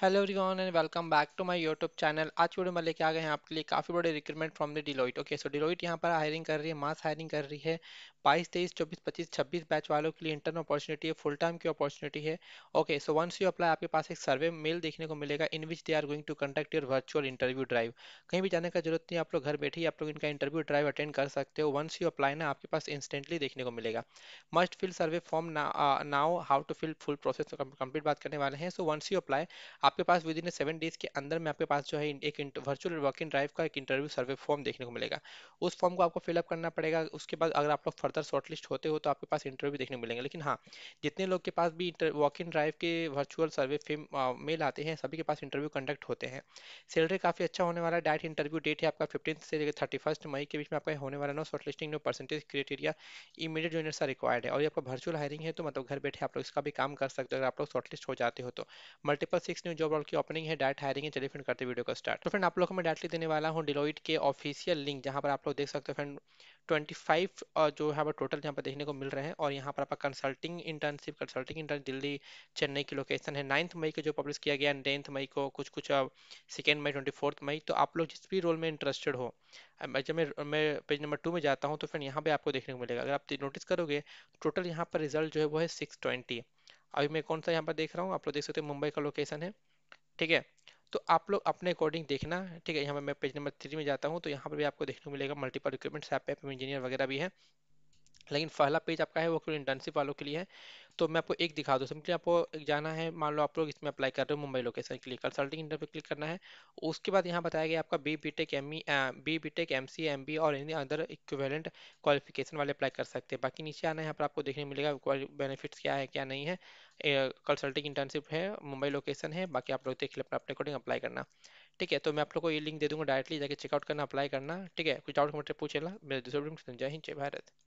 hello everyone and welcome back to my YouTube channel आज video में लेके आ गए हैं आपके लिए काफ़ी बड़े recruitment from the Deloitte okay so Deloitte यहाँ पर हायरिंग कर रही है मास हायरिंग कर रही है 22, तेईस 24, 25, 26 बैच वालों के लिए इंटर्न अपॉर्चुनिटी है फुल टाइम की अपॉर्चुनिटी है okay so once you apply आपके पास एक सर्वे मेल देखने को मिलेगा in which they are going to conduct your virtual interview drive कहीं भी जाने का जरूरत नहीं आप लोग घर बैठे ही आप लोग इनका इंटरव्यू ड्राइव अटेंड कर सकते हो वंस यू अप्लाई ना आपके पास इंस्टेंटली देखने को मिलेगा must fill survey form now how to fill full process complete बात करने वाले हैं सो वंस यू अप्लाई आपके पास विद इन सेवन डेज के अंदर में आपके पास जो है एक वर्चुअल वर्किंग ड्राइव का एक इंटरव्यू सर्वे फॉर्म देखने को मिलेगा उस फॉर्म को आपको फिलअप करना पड़ेगा उसके बाद अगर आप लोग फर्दर शॉर्टलिस्ट होते हो तो आपके पास इंटरव्यू देखने को मिलेंगे लेकिन हाँ जितने लोग के पास भी वॉकिंग ड्राइव के वर्चुअल सर्वे फेम मेल आते हैं सभी के पास इंटरव्यू कंडक्ट होते हैं सैलरी काफ़ी अच्छा होने वाला है डायरेक्ट इंटरव्यू डेट है आपका फिफ्टीन से थर्टी फर्स्ट मई के बीच में आपका होने वाला no shortlisting no percentage criteria immediate joiners सा रिक्वायर्ड है और ये आपका वर्चुअल हायरिंग है तो मतलब घर बैठे आप लोग इसका भी काम कर सकते हो अगर आप लोग शॉर्टलिस्ट हो जाते हो तो मल्टीपल सिक्स न्यू हूँ जॉब रोल की ओपनिंग है डायरेक्ट हायरिंग है चलिए फ्रेंड करते वीडियो का स्टार्ट तो फ्रेंड आप लोग को मैं डायरेक्टली देने वाला हूँ डिलोइट के ऑफिशियल लिंक जहाँ पर आप लोग देख सकते हो फ्रेंड ट्वेंटी फाइव जो यहाँ पर टोटल यहाँ पर देखने को मिल रहे हैं और यहाँ पर आपका consulting internship consulting intern Delhi Chennai की लोकेशन है नाइन्थ मई को जो पब्लिश किया गया टेंथ मई को कुछ कुछ second May twenty fourth May तो आप लोग जिस भी रोल में इंटरेस्टेड हो जब मैं मैं पेज नंबर टू में जाता हूँ तो फ्रेंड यहाँ पर आपको देखने को मिलेगा अगर आप नोटिस करोगे टोटल यहाँ पर रिजल्ट जो है वो है सिक्स ट्वेंटी अभी मैं कौन सा यहाँ पर देख रहा हूँ आप लोग देख सकते हो मुंबई का लोकेशन है ठीक है तो आप लोग अपने अकॉर्डिंग देखना ठीक है यहाँ पर मैं पेज नंबर थ्री में जाता हूँ तो यहाँ पर भी आपको देखने को मिलेगा मल्टीपल रिक्रूटमेंट सैप इंजीनियर वगैरह भी है लेकिन पहला पेज आपका है वो केवल इंटर्नशिप वालों के लिए है तो मैं आपको एक दिखा दूँ सिंपली आपको जाना है मान लो आप लोग इसमें अप्लाई कर रहे हो मुंबई लोकेशन के लिए कंसल्टिंग इंटर पर क्लिक करना है उसके बाद यहाँ बताया गया आपका B B tech M E B B tech M C M B और इन अदर इक्वेलेंट क्वालिफिकेशन वाले अप्लाई कर सकते हैं बाकी नीचे आना है यहाँ पर आपको देखने मिलेगा बेनिफिट्स क्या है क्या नहीं है कंसल्टिंग इंटर्नशिप है मुंबई लोकेशन है बाकी आप लोग देख लें अपने अकॉर्डिंग अप्लाई करना ठीक है तो मैं आप लोग को ये लिंक दे दूँगा डायरेक्टली जाकर चेकआउट करना अप्लाई करना ठीक है कुछ डाउट तो मेरे पूछ लेना मेरे दूसरे जय हिंद जय भारत